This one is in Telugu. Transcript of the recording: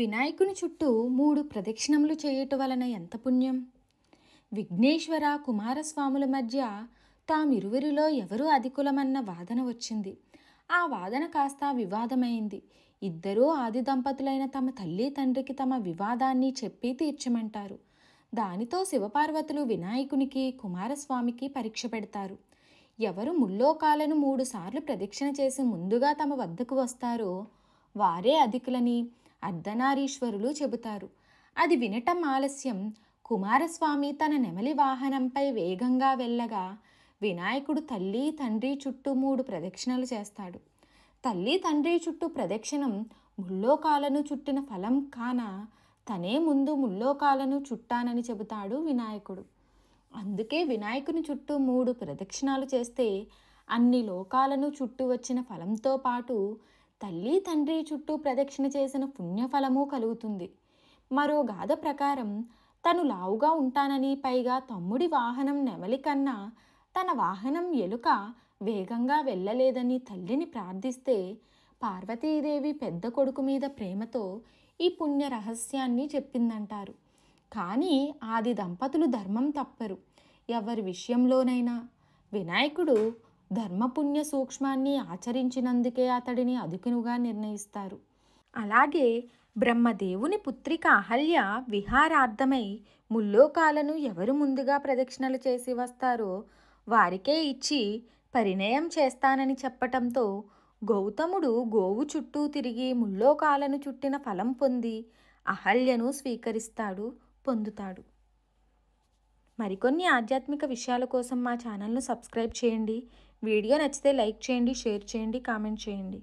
వినాయకుని చుట్టూ మూడు ప్రదక్షిణములు చేయటం వలన ఎంత పుణ్యం విఘ్నేశ్వర కుమారస్వాముల మధ్య తామిరువురిలో ఎవరు అధికులమన్న వాదన వచ్చింది ఆ వాదన కాస్త వివాదమైంది ఇద్దరూ ఆది దంపతులైన తమ తల్లి తండ్రికి తమ వివాదాన్ని చెప్పి తీర్చమంటారు దానితో శివపార్వతులు వినాయకునికి కుమారస్వామికి పరీక్ష పెడతారు ఎవరు ముల్లోకాలను మూడుసార్లు ప్రదక్షిణ చేసి ముందుగా తమ వద్దకు వస్తారో వారే అధికులని అర్ధనారీశ్వరులు చెబుతారు అది వినటం ఆలస్యం కుమారస్వామి తన నెమలి వాహనంపై వేగంగా వెళ్ళగా వినాయకుడు తల్లి తండ్రి చుట్టూ మూడు ప్రదక్షిణలు చేస్తాడు తల్లి తండ్రి చుట్టూ ప్రదక్షిణం ముల్లోకాలను చుట్టిన ఫలం కాన తనే ముందు ముల్లోకాలను చుట్టానని చెబుతాడు వినాయకుడు అందుకే వినాయకుని చుట్టూ మూడు ప్రదక్షిణాలు చేస్తే అన్ని లోకాలను చుట్టూ వచ్చిన ఫలంతో పాటు తల్లి తండ్రి చుట్టూ ప్రదక్షిణ చేసిన పుణ్యఫలమూ కలుగుతుంది మరో గాథ ప్రకారం తను లావుగా ఉంటానని పైగా తమ్ముడి వాహనం నెమలి కన్నా తన వాహనం ఎలుక వేగంగా వెళ్ళలేదని తల్లిని ప్రార్థిస్తే పార్వతీదేవి పెద్ద కొడుకు మీద ప్రేమతో ఈ పుణ్య రహస్యాన్ని చెప్పిందంటారు కానీ ఆది దంపతులు ధర్మం తప్పరు ఎవరి విషయంలోనైనా వినాయకుడు ధర్మపుణ్య సూక్ష్మాన్ని ఆచరించినందుకే అతడిని అదుకునుగా నిర్ణయిస్తారు అలాగే బ్రహ్మదేవుని పుత్రిక అహల్య విహారార్థమై ముల్లోకాలను ఎవరు ముందుగా ప్రదక్షిణలు చేసి వస్తారో వారికే ఇచ్చి పరిణయం చేస్తానని చెప్పటంతో గౌతముడు గోవు చుట్టూ తిరిగి ముల్లోకాలను చుట్టిన ఫలం పొంది అహల్యను స్వీకరిస్తాడు పొందుతాడు మరికొన్ని ఆధ్యాత్మిక విషయాల కోసం మా ఛానల్ను సబ్స్క్రైబ్ చేయండి వీడియో నచ్చితే లైక్ చేయండి షేర్ చేయండి కామెంట్ చేయండి